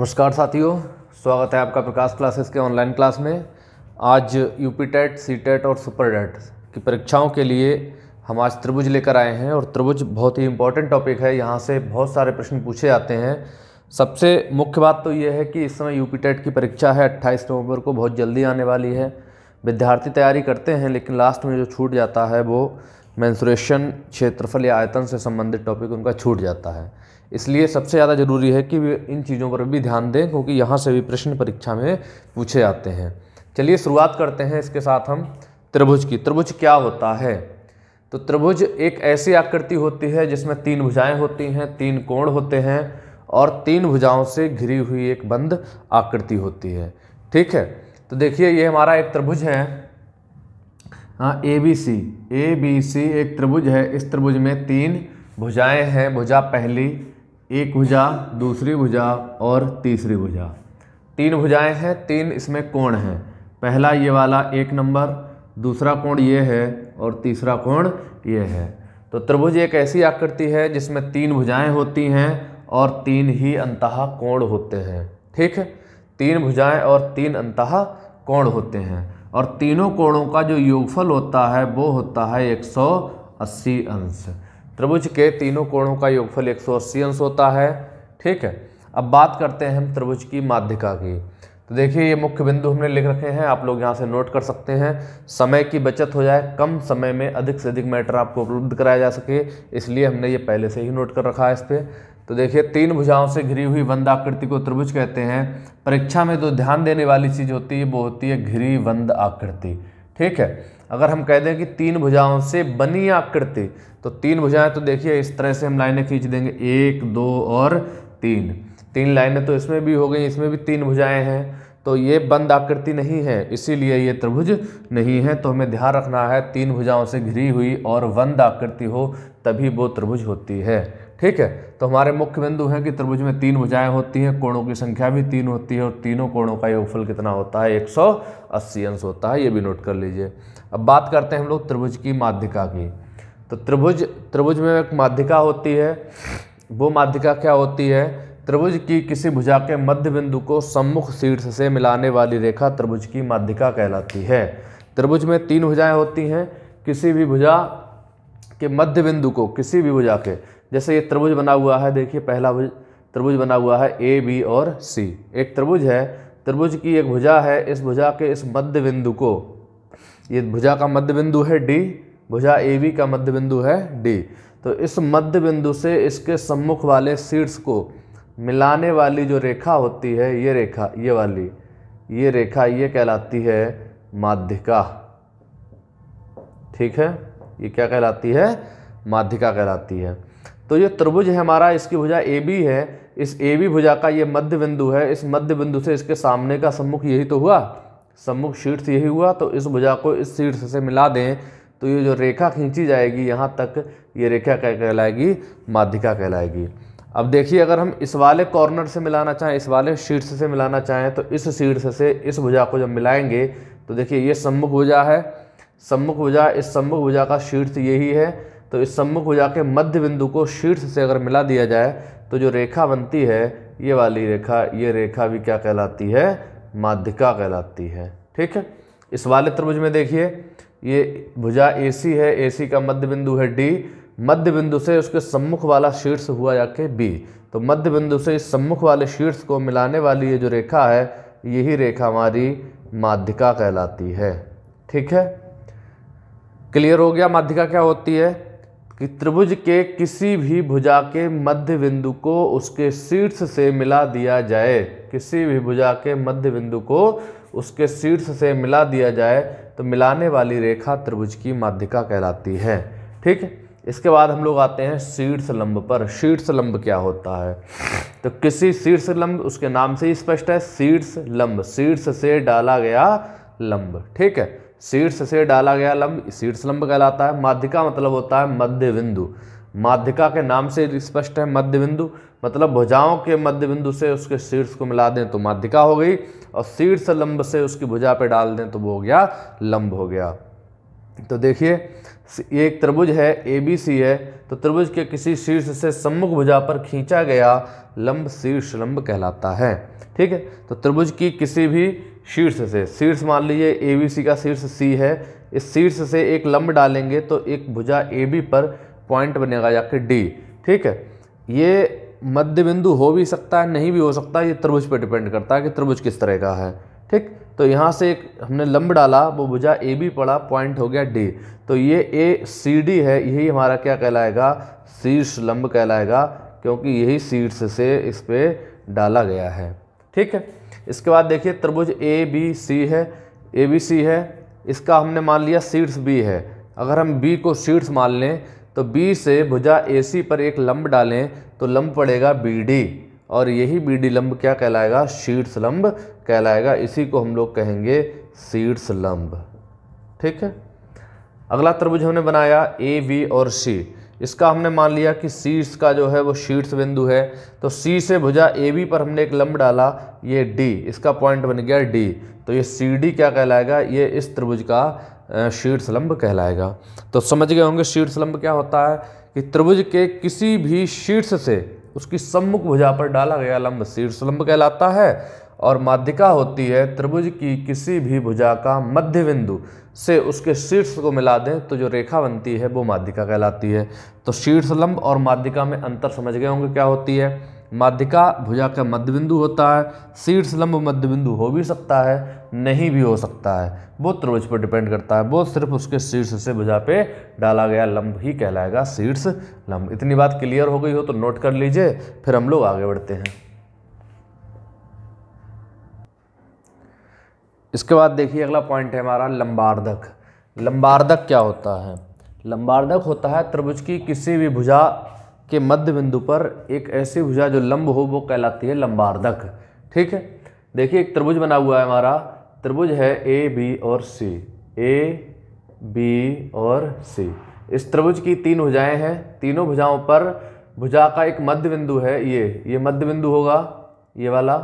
नमस्कार साथियों स्वागत है आपका प्रकाश क्लासेस के ऑनलाइन क्लास में आज यूपी टेट सी टेट और सुपर टेट की परीक्षाओं के लिए हम आज त्रिभुज लेकर आए हैं और त्रिभुज बहुत ही इंपॉर्टेंट टॉपिक है यहाँ से बहुत सारे प्रश्न पूछे जाते हैं सबसे मुख्य बात तो ये है कि इस समय पी टेट की परीक्षा है अट्ठाईस नवम्बर को बहुत जल्दी आने वाली है विद्यार्थी तैयारी करते हैं लेकिन लास्ट में जो छूट जाता है वो मैंसुरेशन क्षेत्रफल या आयतन से संबंधित टॉपिक उनका छूट जाता है इसलिए सबसे ज़्यादा ज़रूरी है कि इन चीज़ों पर भी ध्यान दें क्योंकि यहाँ से भी प्रश्न परीक्षा में पूछे जाते हैं चलिए शुरुआत करते हैं इसके साथ हम त्रिभुज की त्रिभुज क्या होता है तो त्रिभुज एक ऐसी आकृति होती है जिसमें तीन भुजाएं होती हैं तीन कोण होते हैं और तीन भुजाओं से घिरी हुई एक बंद आकृति होती है ठीक है तो देखिए ये हमारा एक त्रिभुज है हाँ A B C A B C एक त्रिभुज है इस त्रिभुज में तीन भुजाएं हैं भुजा पहली एक भुजा दूसरी भुजा और तीसरी भुजा तीन भुजाएं हैं तीन इसमें कोण हैं पहला ये वाला एक नंबर दूसरा कोण ये है और तीसरा कोण ये है तो त्रिभुज एक ऐसी आकृति है जिसमें तीन भुजाएं होती हैं और तीन ही अंतः कोण होते हैं ठीक है तीन भुजाएं और तीन अंतः कोण होते हैं और तीनों कोणों का जो योगफल होता है वो होता है एक अंश त्रिभुज के तीनों कोणों का योगफल एक सौ अस्सी अंश होता है ठीक है अब बात करते हैं हम त्रिभुज की माध्यिका की तो देखिए ये मुख्य बिंदु हमने लिख रखे हैं आप लोग यहाँ से नोट कर सकते हैं समय की बचत हो जाए कम समय में अधिक से अधिक मैटर आपको उपलब्ध कराया जा सके इसलिए हमने ये पहले से ही नोट कर रखा है इस पर तो देखिए तीन भुजाओं से घिरी हुई वंद आकृति को त्रिभुज कहते हैं परीक्षा में जो ध्यान देने वाली चीज़ होती है वो होती है घिरी वंद आकृति ठीक है अगर हम कह दें कि तीन भुजाओं से बनी आकृति तो तीन भुजाएं तो देखिए इस तरह से हम लाइनें खींच देंगे एक दो और तीन तीन लाइनें तो इसमें भी हो गई इसमें भी तीन भुजाएं हैं तो ये बंद आकृति नहीं है इसीलिए ये त्रिभुज नहीं है तो हमें ध्यान रखना है तीन भुजाओं से घिरी हुई और बंद आकृति हो तभी वो त्रिभुज होती है ठीक है तो हमारे मुख्य बिंदु हैं कि त्रिभुज में तीन भुजाएं होती हैं कोणों की संख्या भी तीन होती है और तीनों कोणों का योगफल कितना होता है 180 अंश होता है ये भी नोट कर लीजिए अब बात करते हैं हम लोग त्रिभुज की माध्यिका की तो त्रिभुज त्रिभुज में एक माध्यिका होती है वो माध्यिका क्या होती है त्रिभुज की किसी भुजा के मध्य बिंदु को सम्मुख शीर्ष से मिलाने वाली रेखा त्रिभुज की माध्यिका कहलाती है त्रिभुज में तीन भुजाएं होती हैं किसी भी भुजा के मध्य बिंदु को किसी भी भुजा के जैसे ये त्रिभुज बना हुआ है देखिए पहला त्रिभुज बना हुआ है ए बी और सी एक त्रिभुज है त्रिभुज की एक भुजा है इस भुजा के इस मध्य बिंदु को ये भुजा का मध्य बिंदु है डी भुजा ए बी का मध्य बिंदु है डी तो इस मध्य बिंदु से इसके सम्मुख वाले सीट्स को मिलाने वाली जो रेखा होती है ये रेखा ये वाली ये रेखा ये कहलाती है माध्यिका ठीक है ये क्या कहलाती है माध्यिका कहलाती है तो ये त्रिभुज है हमारा इसकी भुजा ए बी है इस ए बी भुजा का ये मध्य बिंदु है इस मध्य बिंदु से इसके सामने का सम्मुख यही तो हुआ सम्मुख शीर्ष यही हुआ तो इस भुजा को इस शीर्ष से मिला दें तो ये जो रेखा खींची जाएगी यहाँ तक ये रेखा क्या कहलाएगी माध्यिका कहलाएगी अब देखिए अगर हम इस वाले कॉर्नर से मिलाना चाहें इस वाले शीर्ष से मिलाना चाहें तो इस शीर्ष से इस भुजा को जब मिलाएंगे तो देखिए ये सम्मुख भुजा है सम्मुख भुजा इस सम्मुख भुजा का शीर्ष यही है तो इस सम्मुख भुजा के मध्य बिंदु को शीर्ष से अगर मिला दिया जाए तो जो रेखा बनती है ये वाली रेखा ये रेखा भी क्या कहलाती है माध्यिका कहलाती है ठीक है इस वाले त्रिभुज में देखिए ये भुजा ए है ए का मध्य बिंदु है डी मध्य बिंदु से उसके सम्मुख वाला शीर्ष हुआ जाके बी तो मध्य बिंदु से इस सम्मुख वाले शीर्ष को मिलाने वाली ये जो रेखा है यही रेखा हमारी माध्यिका कहलाती है ठीक है क्लियर हो गया माध्यिका क्या होती है कि त्रिभुज के किसी भी भुजा के मध्य बिंदु को उसके शीर्ष से मिला दिया जाए किसी भी भुजा के मध्य बिंदु को उसके शीर्ष से मिला दिया जाए तो मिलाने वाली रेखा त्रिभुज की माध्यिका कहलाती है ठीक इसके बाद हम लोग आते हैं शीर्ष लंब पर शीर्ष लंब क्या होता है तो किसी शीर्ष लंब उसके नाम से ही स्पष्ट है शीर्ष लंब शीर्ष से डाला गया लंब ठीक है शीर्ष से डाला गया लंब शीर्ष लंब कहलाता है माध्यिका मतलब होता है मध्य बिंदु माध्यिका के नाम से स्पष्ट है मध्य बिंदु मतलब भुजाओं के मध्य बिंदु से उसके शीर्ष को मिला दें तो माध्यिका हो गई और शीर्ष लंब से उसकी भुजा पे डाल दें तो वो हो गया लंब हो गया तो देखिए एक त्रिभुज है ए बी सी है तो त्रिभुज के किसी शीर्ष से सम्मुख भुजा पर खींचा गया लंब शीर्ष लंब कहलाता है ठीक है तो त्रिभुज की किसी भी शीर्ष से शीर्ष मान लीजिए ए बी सी का शीर्ष सी है इस शीर्ष से एक लंब डालेंगे तो एक भुजा ए बी पर पॉइंट बनेगा या फिर डी ठीक है ये मध्य बिंदु हो भी सकता है नहीं भी हो सकता ये त्रिभुज पर डिपेंड करता है कि त्रिभुज किस तरह का है ठीक तो यहाँ से एक हमने लंब डाला वो बुझा ए बी पड़ा पॉइंट हो गया डी तो ये ए सी डी है यही हमारा क्या कहलाएगा शीर्ष लंब कहलाएगा क्योंकि यही शीर्ष से इस पर डाला गया है ठीक है इसके बाद देखिए त्रिभुज ए बी सी है ए बी सी है इसका हमने मान लिया शीर्ष बी है अगर हम बी को शीर्ष मान लें तो बी से भुजा ए सी पर एक लंब डालें तो लंब पड़ेगा बी डी और यही बी डी लंब क्या कहलाएगा शीर्ष लंब कहलाएगा इसी को हम लोग कहेंगे सीड्स लंब ठीक है अगला त्रिभुज हमने बनाया ए बी और सी इसका हमने मान लिया कि शीर्ष का जो है वो शीर्ष बिंदु है तो सी से भुजा ए बी पर हमने एक लंब डाला ये डी इसका पॉइंट बन गया डी तो ये सी डी क्या कहलाएगा ये इस त्रिभुज का शीर्ष लंब कहलाएगा तो समझ गए होंगे शीर्ष लंब क्या होता है कि त्रिभुज के किसी भी शीर्ष से उसकी सम्मुख भुजा पर डाला गया लंब शीर्ष लंब कहलाता है और माध्यिका होती है त्रिभुज की किसी भी भुजा का मध्य बिंदु से उसके शीर्ष को मिला दें तो जो रेखा बनती है वो माध्यिका कहलाती है तो शीर्ष लंब और माध्यिका में अंतर समझ गए होंगे क्या होती है माध्यिका भुजा का मध्य बिंदु होता है शीर्ष लंब मध्य बिंदु हो भी सकता है नहीं भी हो सकता है वो त्रिभुज पर डिपेंड करता है वो सिर्फ उसके शीर्ष से भुजा पे डाला गया लंब ही कहलाएगा शीर्ष लंब इतनी बात क्लियर हो गई हो तो नोट कर लीजिए फिर हम लोग आगे बढ़ते हैं इसके बाद देखिए अगला पॉइंट है हमारा लंबार्धक लंबार्धक क्या होता है लंबार्धक होता है त्रिभुज की किसी भी भुजा के मध्य बिंदु पर एक ऐसी भुजा जो लंब हो वो कहलाती है लंबार्धक ठीक है देखिए एक त्रिभुज बना हुआ है हमारा त्रिभुज है ए बी और सी ए बी और सी इस त्रिभुज की तीन भुजाएं हैं तीनों भुजाओं पर भुजा का एक मध्य बिंदु है ये ये मध्य बिंदु होगा ये वाला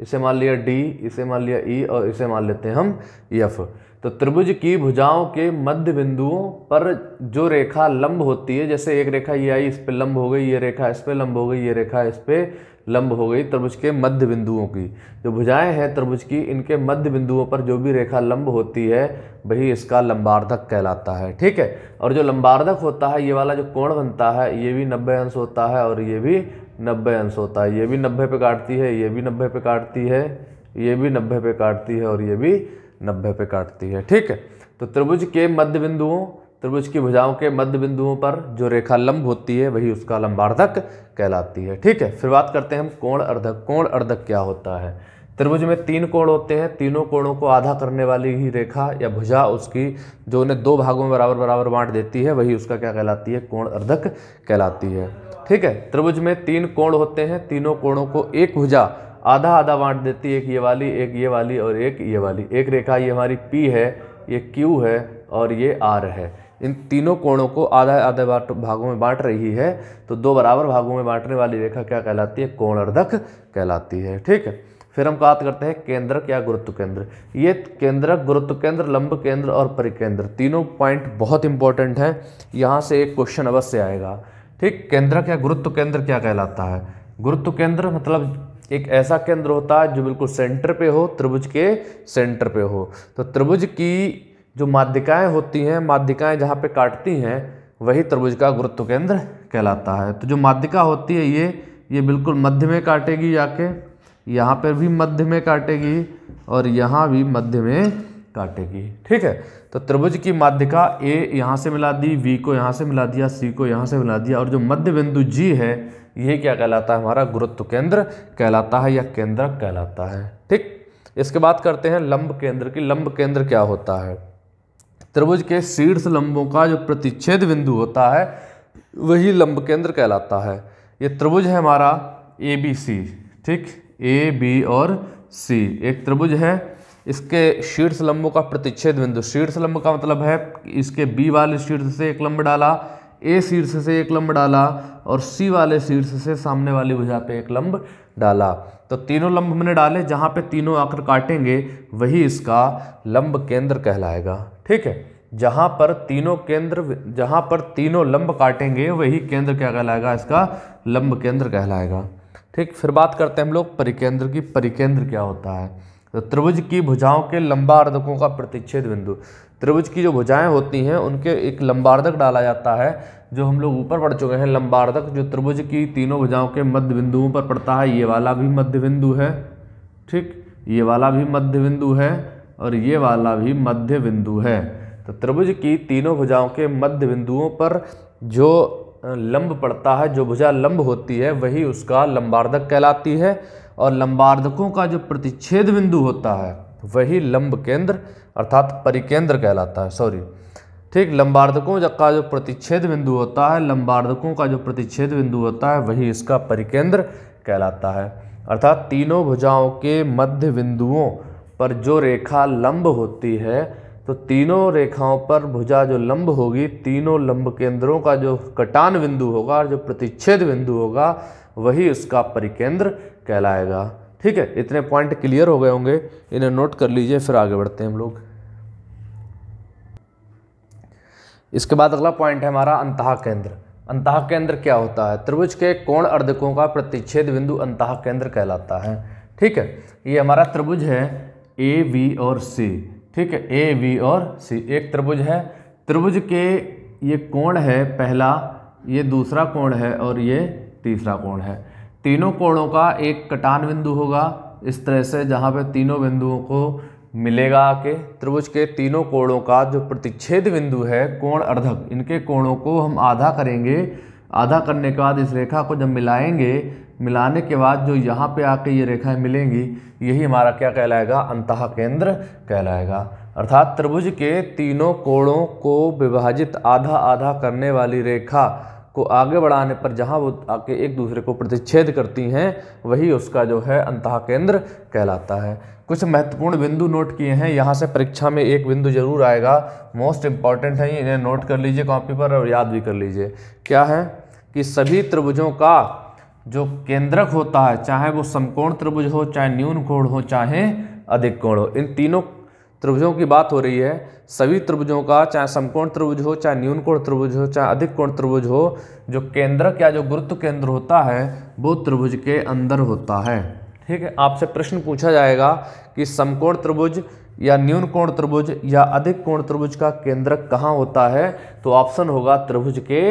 इसे मान लिया डी इसे मान लिया ई e, और इसे मान लेते हैं हम यफ तो त्रिभुज की भुजाओं के मध्य बिंदुओं पर जो रेखा लंब होती है जैसे एक रेखा ये आई इस पर लंब हो गई ये रेखा इस पर लंब हो गई ये रेखा इस पर लंब हो गई त्रिभुज के मध्य बिंदुओं की जो भुजाएं हैं त्रिभुज की इनके मध्य बिंदुओं पर जो भी रेखा लंब होती है वही इसका लंबार्धक कहलाता है ठीक है और जो लंबार्धक होता है ये वाला जो कोण बनता है ये भी नब्बे अंश होता है और ये भी नब्बे अंश होता है ये भी नब्बे पे काटती है ये भी नब्बे पे काटती है ये भी नब्बे पे काटती है और ये भी नब्बे पे काटती है ठीक है तो त्रिभुज के मध्य बिंदुओं त्रिभुज की भुजाओं के मध्य बिंदुओं पर जो रेखा लंब होती है वही उसका लंबार्धक कहलाती है ठीक है फिर बात करते हैं हम कोण अर्धक कोण अर्धक क्या होता है त्रिभुज में तीन कोण होते हैं तीनों कोणों को आधा करने वाली ही रेखा या भुजा उसकी जो उन्हें दो भागों में बराबर बराबर बांट देती है वही उसका क्या कहलाती है कोण अर्धक कहलाती है ठीक है त्रिभुज में तीन कोण होते हैं तीनों कोणों को एक भुजा आधा आधा बांट देती है एक ये वाली एक ये वाली और एक ये वाली एक रेखा ये हमारी पी है ये क्यू है और ये आर है इन तीनों कोणों को आधा आधे भागों में बांट रही है तो दो बराबर भागों में बांटने वाली रेखा क्या कहलाती है कोण अर्धक कहलाती है ठीक है फिर हम बात करते हैं केंद्रक या गुरुत्व केंद्र ये केंद्रक गुरुत्व केंद्र लंब केंद्र और परिकेंद्र तीनों पॉइंट बहुत इंपॉर्टेंट हैं यहाँ से एक क्वेश्चन अवश्य आएगा ठीक केंद्र क्या गुरुत्व केंद्र क्या कहलाता है गुरुत्व केंद्र मतलब एक ऐसा केंद्र होता है जो बिल्कुल सेंटर पे हो त्रिभुज के सेंटर पे हो तो त्रिभुज की जो माध्यिकाएं होती हैं माध्यिकाएं जहाँ पे काटती हैं वही त्रिभुज का गुरुत्व केंद्र कहलाता है तो जो माध्यिका होती है ये ये बिल्कुल मध्य में काटेगी जाके यहाँ पर भी मध्य में काटेगी और यहाँ भी मध्य में काटेगी ठीक है तो त्रिभुज की माध्यिका ए यहाँ से मिला दी वी को यहाँ से मिला दिया सी को यहाँ से मिला दिया और जो मध्य बिंदु जी है ये क्या कहलाता है हमारा गुरुत्व केंद्र कहलाता है या केंद्रक कहलाता है ठीक इसके बाद करते हैं लंब केंद्र की लंब केंद्र क्या होता है त्रिभुज के शीर्ष लंबों का जो प्रतिच्छेद बिंदु होता है वही लंब केंद्र कहलाता है ये त्रिभुज है हमारा ए बी सी ठीक ए बी और सी एक त्रिभुज है इसके शीर्ष लंबों का प्रतिच्छेद बिंदु शीर्ष लंब का मतलब है इसके बी वाले शीर्ष से एक लंब डाला ए शीर्ष से एक लंब डाला और सी वाले शीर्ष से सामने वाली भुजा पे एक लंब डाला तो तीनों लंब हमने डाले जहाँ पे तीनों आकर काटेंगे वही इसका लंब केंद्र कहलाएगा ठीक है जहाँ पर तीनों केंद्र जहाँ पर तीनों लंब काटेंगे वही केंद्र क्या कहलाएगा इसका लंब केंद्र कहलाएगा ठीक फिर बात करते हैं हम लोग परिकेंद्र की परिकेंद्र क्या होता है तो त्रिभुज की भुजाओं के लंबार्धकों का प्रतिच्छेद बिंदु त्रिभुज की जो भुजाएं होती हैं उनके एक लंबार्धक डाला जाता है जो हम लोग ऊपर पड़ चुके हैं लंबार्धक जो त्रिभुज की तीनों भुजाओं के मध्य बिंदुओं पर पड़ता है ये वाला भी मध्य बिंदु है ठीक ये वाला भी मध्य बिंदु है और ये वाला भी मध्य बिंदु है तो त्रिभुज की तीनों भुजाओं के मध्य बिंदुओं पर जो लंब पड़ता है जो भुजा लंब होती है वही उसका लंबार्धक कहलाती है और लंबार्धकों का जो प्रतिच्छेद बिंदु होता है वही लंब केंद्र अर्थात परिकेंद्र कहलाता है सॉरी ठीक लंबार्धकों का जो प्रतिच्छेद बिंदु होता है लंबार्धकों का जो प्रतिच्छेद बिंदु होता है वही इसका परिकेंद्र कहलाता है अर्थात तीनों भुजाओं के मध्य बिंदुओं पर जो रेखा लंब होती है तो तीनों रेखाओं पर भुजा जो लंब होगी तीनों लंब केंद्रों का जो कटान बिंदु होगा जो प्रतिच्छेद बिंदु होगा वही उसका परिकेंद्र कहलाएगा ठीक है इतने पॉइंट क्लियर हो गए होंगे इन्हें नोट कर लीजिए फिर आगे बढ़ते हैं हम लोग इसके बाद अगला पॉइंट है हमारा अंतः केंद्र अंतः केंद्र क्या होता है त्रिभुज के कोण अर्धकों का प्रतिच्छेद बिंदु अंतः केंद्र कहलाता है ठीक है ये हमारा त्रिभुज है ए वी और सी ठीक है ए वी और सी एक त्रिभुज है त्रिभुज के ये कोण है पहला ये दूसरा कोण है और ये तीसरा कोण है तीनों कोणों का एक कटान बिंदु होगा इस तरह से जहाँ पे तीनों बिंदुओं को मिलेगा आके त्रिभुज के तीनों कोणों का जो प्रतिच्छेद बिंदु है कोण अर्धक इनके कोणों को हम आधा करेंगे आधा करने के बाद इस रेखा को जब मिलाएंगे मिलाने के बाद जो यहाँ पे आके ये रेखाएं मिलेंगी यही हमारा क्या कहलाएगा अंतः केंद्र कहलाएगा अर्थात त्रिभुज के तीनों कोणों को विभाजित आधा आधा करने वाली रेखा को आगे बढ़ाने पर जहाँ वो आके एक दूसरे को प्रतिच्छेद करती हैं वही उसका जो है अंतः केंद्र कहलाता है कुछ महत्वपूर्ण बिंदु नोट किए हैं यहाँ से परीक्षा में एक बिंदु जरूर आएगा मोस्ट इम्पॉर्टेंट है इन्हें नोट कर लीजिए कॉपी पर और याद भी कर लीजिए क्या है कि सभी त्रिभुजों का जो केंद्रक होता है चाहे वो समकोण त्रिभुज हो चाहे न्यून कोण हो चाहे अधिक कोण हो इन तीनों त्रिभुजों की बात हो रही है सभी त्रिभुजों का चाहे समकोण त्रिभुज हो चाहे न्यूनकोण त्रिभुज हो चाहे अधिक कोण त्रिभुज हो जो केंद्रक या जो गुरुत्व केंद्र होता है वो त्रिभुज के अंदर होता है ठीक है आपसे प्रश्न पूछा जाएगा कि समकोण त्रिभुज या न्यून कोण त्रिभुज या अधिक कोण त्रिभुज का केंद्रक कहाँ होता है तो ऑप्शन होगा त्रिभुज के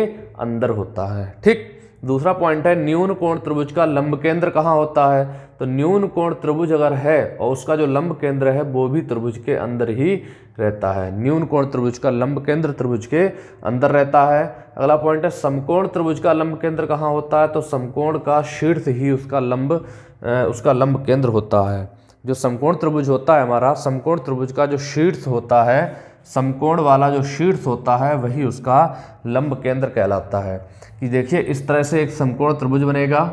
अंदर होता है ठीक दूसरा पॉइंट है न्यून कोण त्रिभुज का लंब केंद्र कहाँ होता है तो न्यून कोण त्रिभुज अगर है और उसका जो लंब केंद्र है वो भी त्रिभुज के अंदर ही रहता है न्यून कोण त्रिभुज का लंब केंद्र त्रिभुज के अंदर रहता है अगला पॉइंट है समकोण त्रिभुज का लंब केंद्र कहाँ होता है तो समकोण का शीर्ष ही उसका लंब उसका लंब केंद्र होता है जो समकोण त्रिभुज होता है हमारा समकोण त्रिभुज का जो शीर्ष होता है समकोण वाला जो शीर्ष होता है वही उसका लंब केंद्र कहलाता है कि देखिए इस तरह से एक समकोण त्रिभुज बनेगा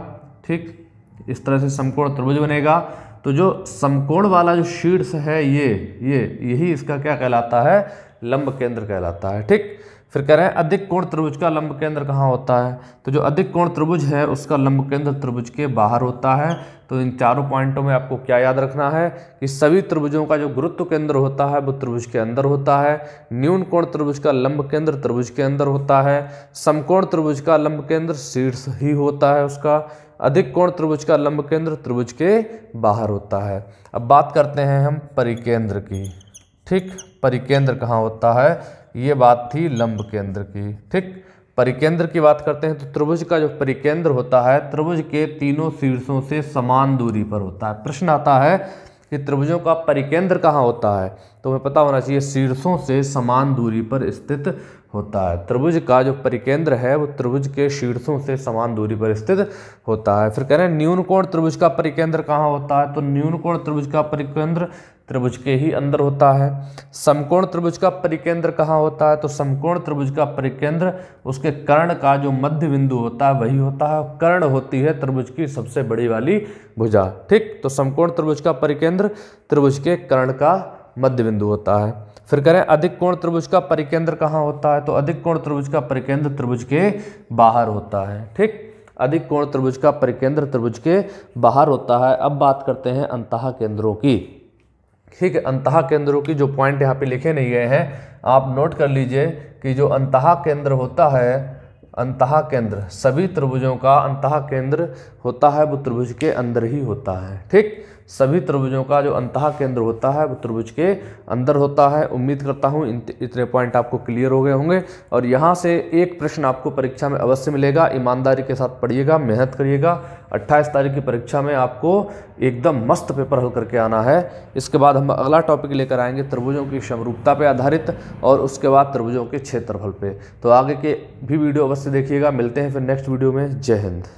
ठीक इस तरह से समकोण त्रिभुज बनेगा तो जो समकोण वाला जो शीर्ष है ये ये यही इसका क्या कहलाता है लंब केंद्र कहलाता है ठीक फिर कह रहे हैं अधिक कोण त्रिभुज का लंब केंद्र कहाँ होता है तो जो अधिक कोण त्रिभुज है उसका लंब केंद्र त्रिभुज के बाहर होता है तो इन चारों पॉइंटों में आपको क्या याद रखना है कि सभी त्रिभुजों का जो गुरुत्व केंद्र होता है वो त्रिभुज के अंदर होता है न्यून कोण त्रिभुज का लंब केंद्र त्रिभुज के अंदर होता है समकोण त्रिभुज का लंब केंद्र शीर्ष ही होता है उसका अधिक कोण त्रिभुज का लंब केंद्र त्रिभुज के बाहर होता है अब बात करते हैं हम परिकेंद्र की ठीक परिकेंद्र कहाँ होता है ये बात थी लंब केंद्र की ठीक परिकेंद्र की बात करते हैं तो त्रिभुज का जो परिकेंद्र होता है त्रिभुज के तीनों शीर्षों से समान दूरी पर होता है प्रश्न आता है कि त्रिभुजों का परिकेंद्र कहाँ होता है तो हमें पता होना चाहिए शीर्षों से समान दूरी पर स्थित होता है त्रिभुज का जो परिकेंद्र है वो त्रिभुज के शीर्षों से समान दूरी पर स्थित होता है फिर कह रहे हैं न्यून कोण त्रिभुज का परिकेंद्र कहाँ होता है तो न्यून कोण त्रिभुज का परिकेंद्र त्रिभुज के ही अंदर होता है समकोण त्रिभुज का परिकेंद्र कहाँ होता है तो समकोण त्रिभुज का परिकेंद्र उसके कर्ण का जो मध्य बिंदु होता है वही होता है कर्ण होती है त्रिभुज की सबसे बड़ी वाली भुजा ठीक तो समकोण त्रिभुज का परिकेंद्र त्रिभुज के कर्ण का मध्य बिंदु होता है फिर करें अधिक कोण त्रिभुज का परिकेंद्र कहाँ होता है तो अधिक कोण त्रिभुज का परिकेंद्र त्रिभुज के बाहर होता है ठीक अधिक कोण त्रिभुज का परिकेंद्र त्रिभुज के बाहर होता है अब बात करते हैं अंतः केंद्रों की ठीक है अंतः केंद्रों की जो पॉइंट यहाँ पे लिखे नहीं गए हैं आप नोट कर लीजिए कि जो अंतः केंद्र होता है अंतः केंद्र सभी त्रिभुजों का अंतः केंद्र होता है वो त्रिभुज के अंदर ही होता है ठीक सभी त्रिभुजों का जो अंत केंद्र होता है वो त्रिभुज के अंदर होता है उम्मीद करता हूँ इतने पॉइंट आपको क्लियर हो गए होंगे और यहाँ से एक प्रश्न आपको परीक्षा में अवश्य मिलेगा ईमानदारी के साथ पढ़िएगा मेहनत करिएगा 28 तारीख की परीक्षा में आपको एकदम मस्त पेपर हल करके आना है इसके बाद हम अगला टॉपिक लेकर आएंगे त्रिभुजों की समरूपता पर आधारित और उसके बाद त्रिभुजों के क्षेत्रफल पर तो आगे के भी वीडियो अवश्य देखिएगा मिलते हैं फिर नेक्स्ट वीडियो में जय हिंद